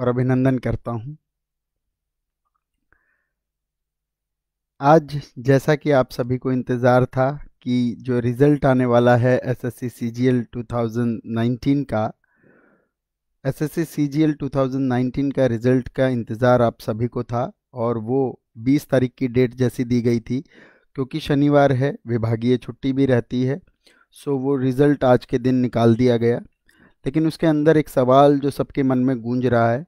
और अभिनंदन करता हूँ आज जैसा कि आप सभी को इंतज़ार था कि जो रिज़ल्ट आने वाला है एसएससी सीजीएल 2019 का एसएससी सीजीएल 2019 का रिज़ल्ट का इंतज़ार आप सभी को था और वो 20 तारीख की डेट जैसी दी गई थी क्योंकि शनिवार है विभागीय छुट्टी भी रहती है सो वो रिज़ल्ट आज के दिन निकाल दिया गया लेकिन उसके अंदर एक सवाल जो सबके मन में गूंज रहा है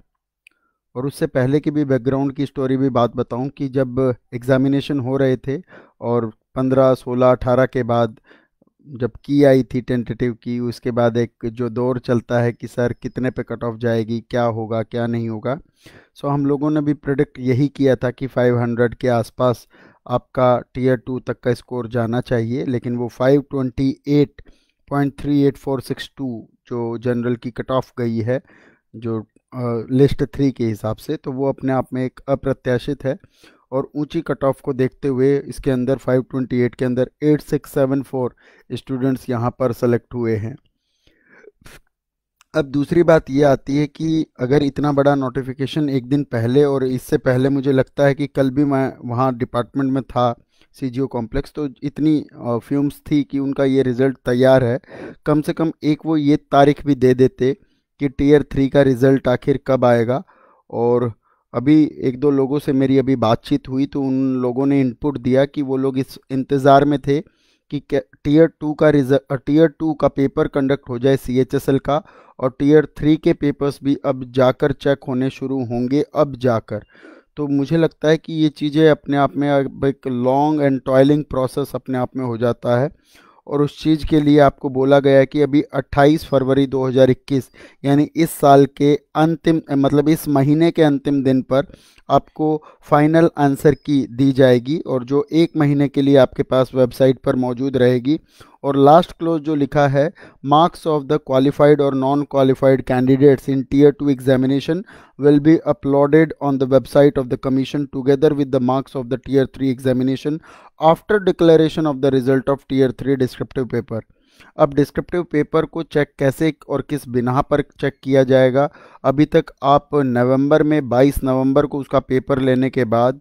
और उससे पहले की भी बैकग्राउंड की स्टोरी भी बात बताऊं कि जब एग्ज़ामिनेशन हो रहे थे और 15, 16, 18 के बाद जब की आई थी टेंटेटिव की उसके बाद एक जो दौर चलता है कि सर कितने पे कट ऑफ जाएगी क्या होगा क्या नहीं होगा सो हम लोगों ने भी प्रोडिक्ट यही किया था कि 500 के आसपास आपका टीयर टू तक का स्कोर जाना चाहिए लेकिन वो 528.38462 जो जनरल की कट ऑफ गई है जो लिस्ट थ्री के हिसाब से तो वो अपने आप में एक अप्रत्याशित है और ऊंची कट ऑफ को देखते हुए इसके अंदर 528 के अंदर 8674 स्टूडेंट्स यहाँ पर सेलेक्ट हुए हैं अब दूसरी बात ये आती है कि अगर इतना बड़ा नोटिफिकेशन एक दिन पहले और इससे पहले मुझे लगता है कि कल भी मैं वहाँ डिपार्टमेंट में था सी जी ओ कॉम्प्लेक्स तो इतनी फ्यूम्स थी कि उनका ये रिज़ल्ट तैयार है कम से कम एक वो ये तारीख भी दे देते कि टीयर थ्री का रिज़ल्ट आखिर कब आएगा और अभी एक दो लोगों से मेरी अभी बातचीत हुई तो उन लोगों ने इनपुट दिया कि वो लोग इस इंतज़ार में थे कि टीयर टू का रिजल्ट टीयर टू का पेपर कंडक्ट हो जाए सी एच एस एल का और टीयर थ्री के पेपर्स भी अब जाकर चेक होने शुरू होंगे अब जाकर तो मुझे लगता है कि ये चीज़ें अपने आप में एक लॉन्ग एंड टॉयलिंग प्रोसेस अपने आप में हो जाता है और उस चीज़ के लिए आपको बोला गया कि अभी 28 फरवरी 2021 यानी इस साल के अंतिम मतलब इस महीने के अंतिम दिन पर आपको फाइनल आंसर की दी जाएगी और जो एक महीने के लिए आपके पास वेबसाइट पर मौजूद रहेगी और लास्ट क्लोज जो लिखा है मार्क्स ऑफ द क्वालिफाइड और non qualified candidates in tier two examination will be uploaded on the website of the commission together with the marks of the tier three examination after declaration of the result of tier three descriptive paper अब descriptive paper को check कैसे और किस बिना पर check किया जाएगा अभी तक आप नवंबर में 22 नवंबर को उसका पेपर लेने के बाद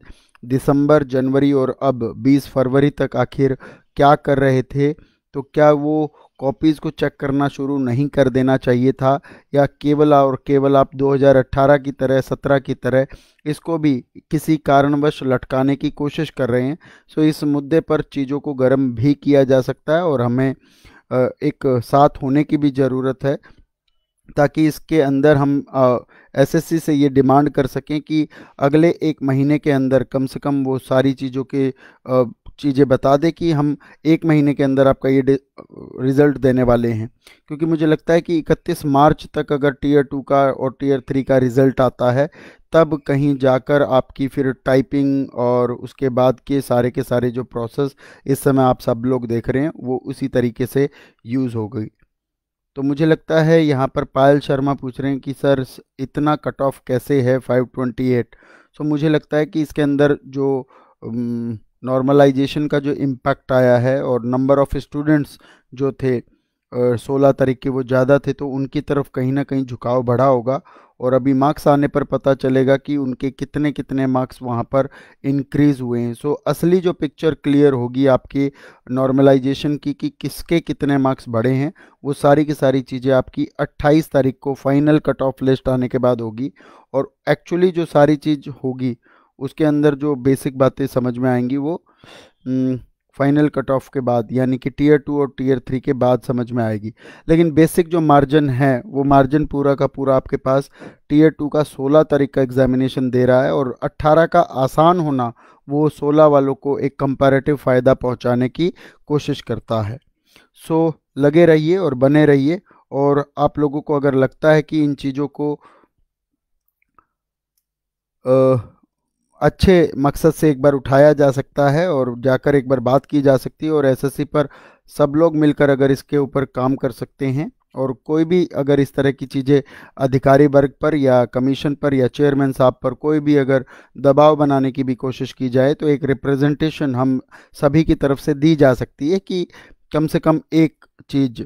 दिसंबर जनवरी और अब 20 फरवरी तक आखिर क्या कर रहे थे तो क्या वो कॉपीज़ को चेक करना शुरू नहीं कर देना चाहिए था या केवल और केवल आप 2018 की तरह 17 की तरह इसको भी किसी कारणवश लटकाने की कोशिश कर रहे हैं सो इस मुद्दे पर चीज़ों को गर्म भी किया जा सकता है और हमें एक साथ होने की भी ज़रूरत है ताकि इसके अंदर हम एसएससी से ये डिमांड कर सकें कि अगले एक महीने के अंदर कम से कम वो सारी चीज़ों के आ, चीज़ें बता दे कि हम एक महीने के अंदर आपका ये रिज़ल्ट देने वाले हैं क्योंकि मुझे लगता है कि 31 मार्च तक अगर टीयर टू का और टीयर थ्री का रिज़ल्ट आता है तब कहीं जाकर आपकी फिर टाइपिंग और उसके बाद के सारे के सारे जो प्रोसेस इस समय आप सब लोग देख रहे हैं वो उसी तरीके से यूज़ हो गई तो मुझे लगता है यहाँ पर पायल शर्मा पूछ रहे हैं कि सर इतना कट ऑफ कैसे है 528 सो so, मुझे लगता है कि इसके अंदर जो नॉर्मलाइजेशन का जो इम्पैक्ट आया है और नंबर ऑफ़ स्टूडेंट्स जो थे सोलह तारीख के वो ज़्यादा थे तो उनकी तरफ कहीं ना कहीं झुकाव बढ़ा होगा और अभी मार्क्स आने पर पता चलेगा कि उनके कितने कितने मार्क्स वहाँ पर इंक्रीज़ हुए हैं सो असली जो पिक्चर क्लियर होगी आपकी नॉर्मलाइजेशन की कि किसके कितने मार्क्स बढ़े हैं वो सारी की सारी चीज़ें आपकी 28 तारीख को फाइनल कट ऑफ लिस्ट आने के बाद होगी और एक्चुअली जो सारी चीज़ होगी उसके अंदर जो बेसिक बातें समझ में आएंगी वो फाइनल कट ऑफ के बाद यानी कि टीयर टू और टीयर थ्री के बाद समझ में आएगी लेकिन बेसिक जो मार्जिन है वो मार्जिन पूरा का पूरा आपके पास टीयर टू का 16 तारीख का एग्जामिनेशन दे रहा है और 18 का आसान होना वो 16 वालों को एक कंपैरेटिव फ़ायदा पहुंचाने की कोशिश करता है सो so, लगे रहिए और बने रहिए और आप लोगों को अगर लगता है कि इन चीज़ों को आ, अच्छे मकसद से एक बार उठाया जा सकता है और जाकर एक बार बात की जा सकती है और एसएससी पर सब लोग मिलकर अगर इसके ऊपर काम कर सकते हैं और कोई भी अगर इस तरह की चीज़ें अधिकारी वर्ग पर या कमीशन पर या चेयरमैन साहब पर कोई भी अगर दबाव बनाने की भी कोशिश की जाए तो एक रिप्रेजेंटेशन हम सभी की तरफ से दी जा सकती है कि कम से कम एक चीज़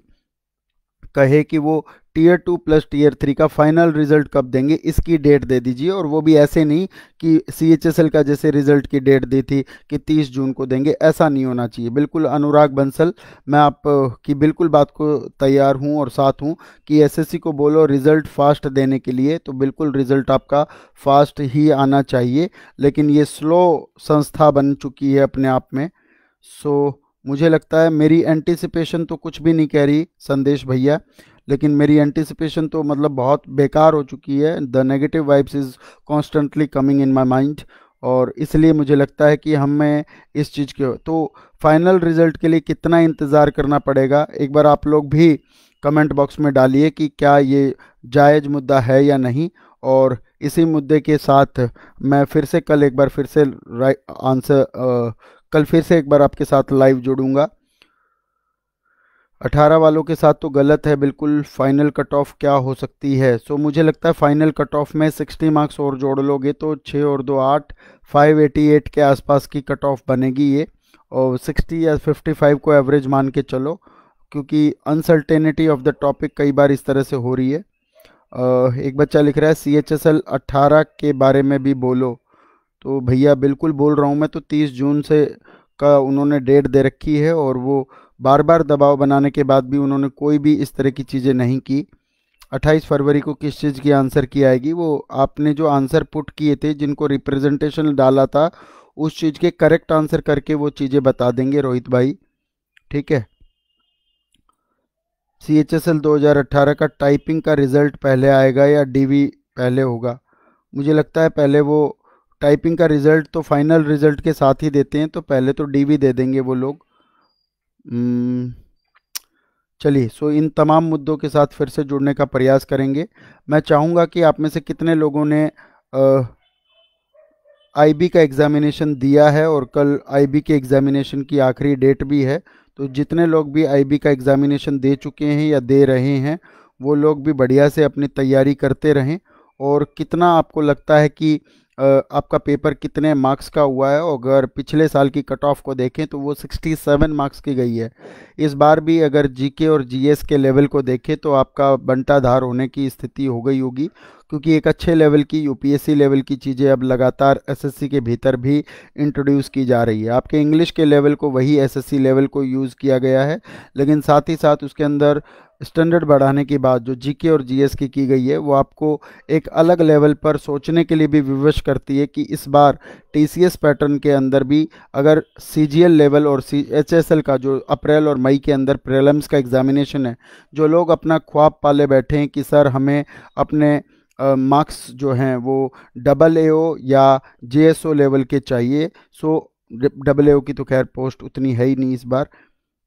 कहे कि वो tier two plus tier three का फाइनल रिजल्ट कब देंगे इसकी डेट दे दीजिए और वो भी ऐसे नहीं कि सी का जैसे रिजल्ट की डेट दी थी कि 30 जून को देंगे ऐसा नहीं होना चाहिए बिल्कुल अनुराग बंसल मैं आप की बिल्कुल बात को तैयार हूँ और साथ हूँ कि एसएससी को बोलो रिजल्ट फास्ट देने के लिए तो बिल्कुल रिजल्ट आपका फास्ट ही आना चाहिए लेकिन ये स्लो संस्था बन चुकी है अपने आप में सो मुझे लगता है मेरी एंटिसिपेशन तो कुछ भी नहीं कह रही संदेश भैया लेकिन मेरी एंटिसिपेशन तो मतलब बहुत बेकार हो चुकी है the negative vibes is constantly coming in my mind और इसलिए मुझे लगता है कि हमें इस चीज़ के तो फाइनल रिज़ल्ट के लिए कितना इंतज़ार करना पड़ेगा एक बार आप लोग भी कमेंट बॉक्स में डालिए कि क्या ये जायज़ मुद्दा है या नहीं और इसी मुद्दे के साथ मैं फिर से कल एक बार फिर से आंसर कल फिर से एक बार आपके साथ लाइव जुड़ूंगा अठारह वालों के साथ तो गलत है बिल्कुल फाइनल कट ऑफ क्या हो सकती है सो so, मुझे लगता है फाइनल कट ऑफ में सिक्सटी मार्क्स और जोड़ लोगे तो छः और दो आठ फाइव एटी एट के आसपास की कट ऑफ बनेगी ये और सिक्सटी या फिफ्टी फाइव को एवरेज मान के चलो क्योंकि अनसर्टेनिटी ऑफ द टॉपिक कई बार इस तरह से हो रही है uh, एक बच्चा लिख रहा है सी एच एस एल अट्ठारह के बारे में भी बोलो तो भैया बिल्कुल बोल रहा हूँ मैं तो तीस जून से का उन्होंने डेट दे रखी है और वो बार बार दबाव बनाने के बाद भी उन्होंने कोई भी इस तरह की चीज़ें नहीं की 28 फरवरी को किस चीज़ की आंसर की आएगी वो आपने जो आंसर पुट किए थे जिनको रिप्रेजेंटेशन डाला था उस चीज़ के करेक्ट आंसर करके वो चीज़ें बता देंगे रोहित भाई ठीक है सी एच एस एल दो हज़ार अट्ठारह का टाइपिंग का रिज़ल्ट पहले आएगा या डी वी पहले होगा मुझे लगता है पहले वो टाइपिंग का रिज़ल्ट तो फाइनल रिज़ल्ट के साथ ही देते हैं तो पहले तो डी वी दे देंगे वो लोग हम्म, चलिए सो इन तमाम मुद्दों के साथ फिर से जुड़ने का प्रयास करेंगे मैं चाहूँगा कि आप में से कितने लोगों ने आईबी का एग्ज़ामिनेशन दिया है और कल आईबी के एग्ज़ामिनेशन की आखिरी डेट भी है तो जितने लोग भी आईबी का एग्ज़ामिनेशन दे चुके हैं या दे रहे हैं वो लोग भी बढ़िया से अपनी तैयारी करते रहें और कितना आपको लगता है कि आपका पेपर कितने मार्क्स का हुआ है और अगर पिछले साल की कट ऑफ को देखें तो वो 67 मार्क्स की गई है इस बार भी अगर जीके और जीएस के लेवल को देखें तो आपका बंटाधार होने की स्थिति हो गई होगी क्योंकि एक अच्छे लेवल की यूपीएससी लेवल की चीज़ें अब लगातार एसएससी के भीतर भी इंट्रोड्यूस की जा रही है आपके इंग्लिश के लेवल को वही एसएससी लेवल को यूज़ किया गया है लेकिन साथ ही साथ उसके अंदर स्टैंडर्ड बढ़ाने की बात जो जीके और जीएस की की गई है वो आपको एक अलग लेवल पर सोचने के लिए भी विवश करती है कि इस बार टीसीएस पैटर्न के अंदर भी अगर सीजीएल लेवल और सी एचएसएल का जो अप्रैल और मई के अंदर प्रेलम्स का एग्ज़ामिनेशन है जो लोग अपना ख्वाब पाले बैठे हैं कि सर हमें अपने मार्क्स जो हैं वो डबल ए या जे लेवल के चाहिए सो डबल ए की तो खैर पोस्ट उतनी है ही नहीं इस बार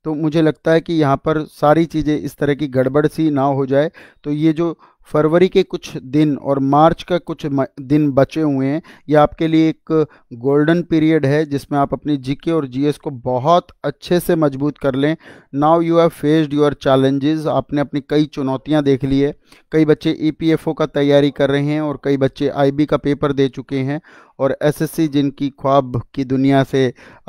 तो मुझे लगता है कि यहाँ पर सारी चीज़ें इस तरह की गड़बड़ सी ना हो जाए तो ये जो फरवरी के कुछ दिन और मार्च का कुछ दिन बचे हुए हैं ये आपके लिए एक गोल्डन पीरियड है जिसमें आप अपनी जीके और जीएस को बहुत अच्छे से मजबूत कर लें now you have faced your challenges आपने अपनी कई चुनौतियां देख ली है कई बच्चे ईपीएफओ e का तैयारी कर रहे हैं और कई बच्चे आईबी का पेपर दे चुके हैं और एसएससी जिनकी ख्वाब की दुनिया से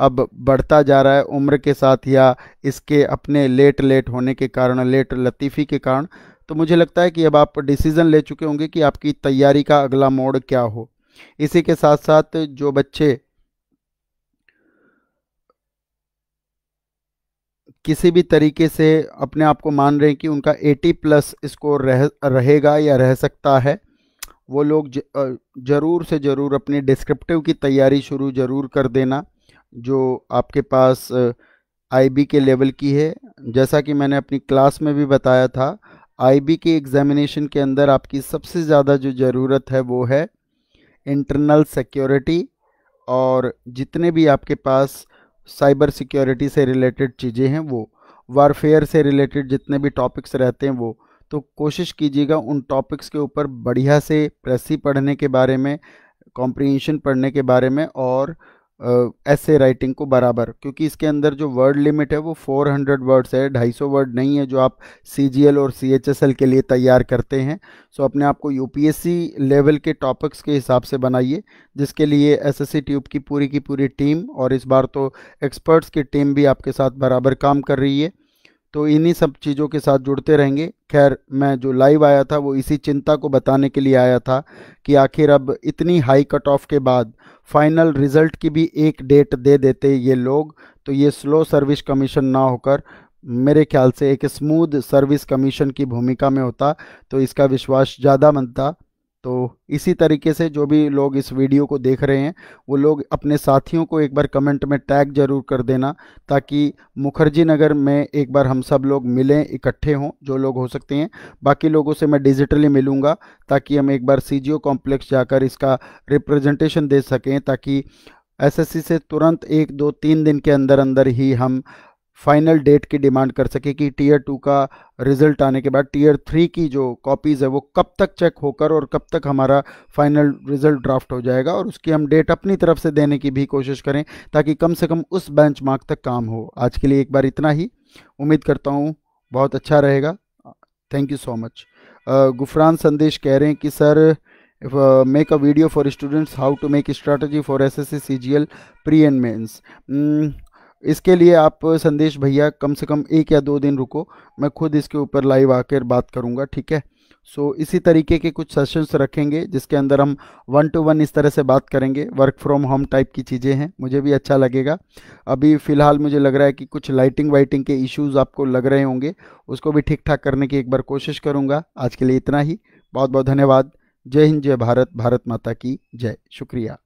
अब बढ़ता जा रहा है उम्र के साथ या इसके अपने लेट लेट होने के कारण लेट लतीफ़ी के कारण तो मुझे लगता है कि अब आप डिसीज़न ले चुके होंगे कि आपकी तैयारी का अगला मोड़ क्या हो इसी के साथ साथ जो बच्चे किसी भी तरीके से अपने आप को मान रहे हैं कि उनका 80 प्लस स्कोर रह रहेगा या रह सकता है वो लोग ज़रूर से ज़रूर अपनी डिस्क्रिप्टिव की तैयारी शुरू ज़रूर कर देना जो आपके पास आईबी के लेवल की है जैसा कि मैंने अपनी क्लास में भी बताया था आईबी के एग्ज़ामिनेशन के अंदर आपकी सबसे ज़्यादा जो ज़रूरत है वो है इंटरनल सिक्योरिटी और जितने भी आपके पास साइबर सिक्योरिटी से रिलेटेड चीज़ें हैं वो वारफेयर से रिलेटेड जितने भी टॉपिक्स रहते हैं वो तो कोशिश कीजिएगा उन टॉपिक्स के ऊपर बढ़िया से प्रेसी पढ़ने के बारे में कॉम्प्रीशन पढ़ने के बारे में और ऐसे राइटिंग को बराबर क्योंकि इसके अंदर जो वर्ड लिमिट है वो 400 वर्ड्स है 250 वर्ड नहीं है जो आप सी और सी के लिए तैयार करते हैं सो अपने आप को यू लेवल के टॉपिक्स के हिसाब से बनाइए जिसके लिए एस एस ट्यूब की पूरी की पूरी टीम और इस बार तो एक्सपर्ट्स की टीम भी आपके साथ बराबर काम कर रही है तो इन्हीं सब चीज़ों के साथ जुड़ते रहेंगे खैर मैं जो लाइव आया था वो इसी चिंता को बताने के लिए आया था कि आखिर अब इतनी हाई कट ऑफ के बाद फाइनल रिजल्ट की भी एक डेट दे देते ये लोग तो ये स्लो सर्विस कमीशन ना होकर मेरे ख्याल से एक स्मूथ सर्विस कमीशन की भूमिका में होता तो इसका विश्वास ज़्यादा बनता तो इसी तरीके से जो भी लोग इस वीडियो को देख रहे हैं वो लोग अपने साथियों को एक बार कमेंट में टैग जरूर कर देना ताकि मुखर्जी नगर में एक बार हम सब लोग मिलें इकट्ठे हों जो लोग हो सकते हैं बाकी लोगों से मैं डिजिटली मिलूंगा ताकि हम एक बार सी कॉम्प्लेक्स जाकर इसका रिप्रेजेंटेशन दे सकें ताकि एसएससी से तुरंत एक दो तीन दिन के अंदर अंदर ही हम फाइनल डेट की डिमांड कर सके कि टीयर टू का रिजल्ट आने के बाद टीयर थ्री की जो कॉपीज़ है वो कब तक चेक होकर और कब तक हमारा फाइनल रिजल्ट ड्राफ्ट हो जाएगा और उसकी हम डेट अपनी तरफ से देने की भी कोशिश करें ताकि कम से कम उस बेंच तक काम हो आज के लिए एक बार इतना ही उम्मीद करता हूँ बहुत अच्छा रहेगा thank you so much Gufran संदेश कह रहे हैं कि sir make a video for students how to make strategy for S S C G L pre and mains इसके लिए आप संदेश भैया कम से कम एक या दो दिन रुको मैं खुद इसके ऊपर लाइव आकर बात करूँगा ठीक है सो so, इसी तरीके के कुछ सेशंस रखेंगे जिसके अंदर हम वन टू वन इस तरह से बात करेंगे वर्क फ्रॉम होम टाइप की चीज़ें हैं मुझे भी अच्छा लगेगा अभी फ़िलहाल मुझे लग रहा है कि कुछ लाइटिंग वाइटिंग के इश्यूज आपको लग रहे होंगे उसको भी ठीक ठाक करने की एक बार कोशिश करूँगा आज के लिए इतना ही बहुत बहुत धन्यवाद जय हिंद जय भारत भारत माता की जय शुक्रिया